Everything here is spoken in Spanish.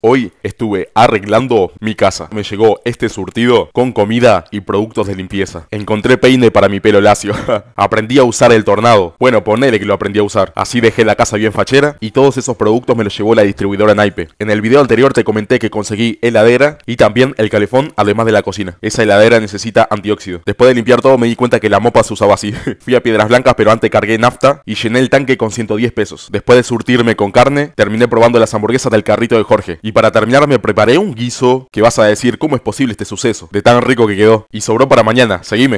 Hoy estuve arreglando mi casa. Me llegó este surtido con comida y productos de limpieza. Encontré peine para mi pelo lacio. aprendí a usar el tornado. Bueno, ponele que lo aprendí a usar. Así dejé la casa bien fachera y todos esos productos me los llevó la distribuidora Naipe. En el video anterior te comenté que conseguí heladera y también el calefón además de la cocina. Esa heladera necesita antióxido. Después de limpiar todo me di cuenta que la mopa se usaba así. Fui a Piedras Blancas pero antes cargué nafta y llené el tanque con 110 pesos. Después de surtirme con carne, terminé probando las hamburguesas del carrito de Jorge y para terminar me preparé un guiso que vas a decir cómo es posible este suceso, de tan rico que quedó. Y sobró para mañana, seguime.